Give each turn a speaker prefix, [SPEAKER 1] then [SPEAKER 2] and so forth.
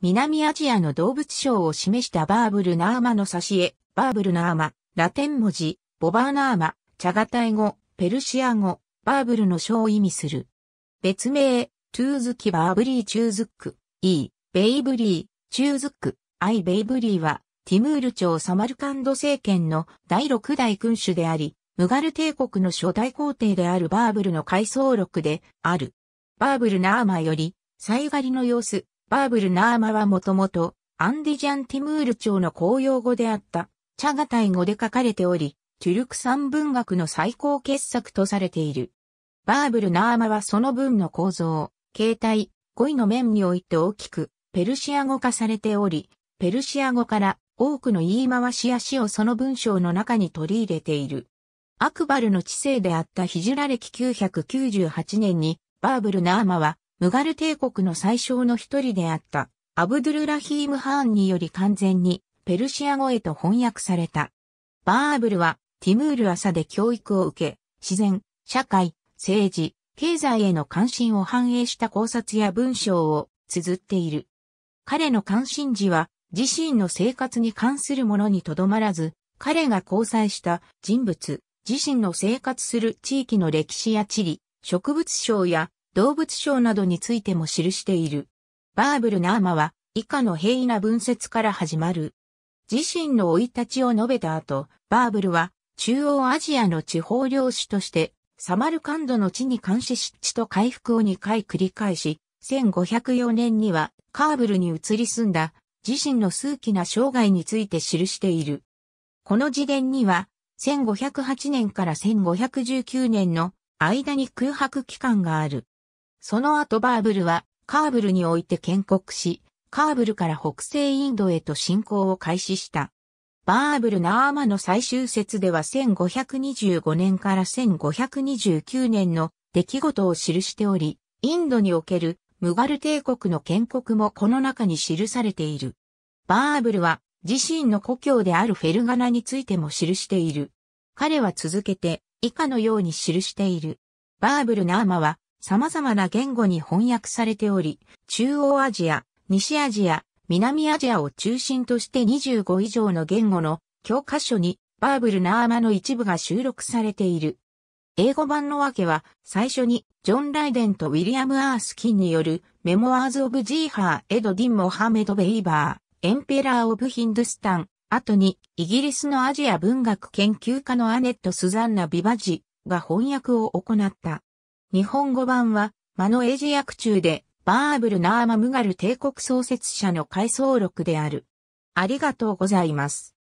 [SPEAKER 1] 南アジアの動物賞を示したバーブルナーマの挿絵、バーブルナーマ、ラテン文字、ボバーナーマ、チャガタイ語、ペルシア語、バーブルの賞を意味する。別名、トゥーズキバーブリーチューズック、イー、ベイブリー、チューズック、アイベイブリーは、ティムール朝サマルカンド政権の第六代君主であり、ムガル帝国の初代皇帝であるバーブルの回想録である。バーブルナーマより、サイガリの様子、バーブルナーマはもともと、アンディジャンティムール朝の公用語であった、チャガタイ語で書かれており、チュルクサン文学の最高傑作とされている。バーブルナーマはその文の構造、形態、語彙の面において大きく、ペルシア語化されており、ペルシア語から多くの言い回しや詩をその文章の中に取り入れている。アクバルの知性であったヒジュラ歴998年に、バーブルナーマはムガル帝国の最小の一人であったアブドゥルラヒーム・ハーンにより完全にペルシア語へと翻訳された。バーブルはティムール朝で教育を受け、自然、社会、政治、経済への関心を反映した考察や文章を綴っている。彼の関心事は自身の生活に関するものにとどまらず、彼が交際した人物、自身の生活する地域の歴史や地理、植物賞や動物賞などについても記している。バーブルナーマは以下の平易な文節から始まる。自身の老い立ちを述べた後、バーブルは中央アジアの地方領主としてサマルカンドの地に監視湿地と回復を2回繰り返し、1504年にはカーブルに移り住んだ自身の数奇な生涯について記している。この自伝には、1508年から1519年の間に空白期間がある。その後バーブルはカーブルにおいて建国し、カーブルから北西インドへと侵攻を開始した。バーブルナーマの最終説では1525年から1529年の出来事を記しており、インドにおけるムガル帝国の建国もこの中に記されている。バーブルは自身の故郷であるフェルガナについても記している。彼は続けて以下のように記している。バーブルナーマは様々な言語に翻訳されており、中央アジア、西アジア、南アジアを中心として25以上の言語の教科書にバーブルナーマの一部が収録されている。英語版の訳は最初にジョン・ライデンとウィリアム・アースキンによるメモアーズ・オブ・ジーハー・エド・ディン・モハメド・ベイバー、エンペラー・オブ・ヒンドゥスタン、後にイギリスのアジア文学研究家のアネット・スザンナ・ビバジが翻訳を行った。日本語版は、マノエジ役中で、バーブルナーマムガル帝国創設者の回想録である。ありがとうございます。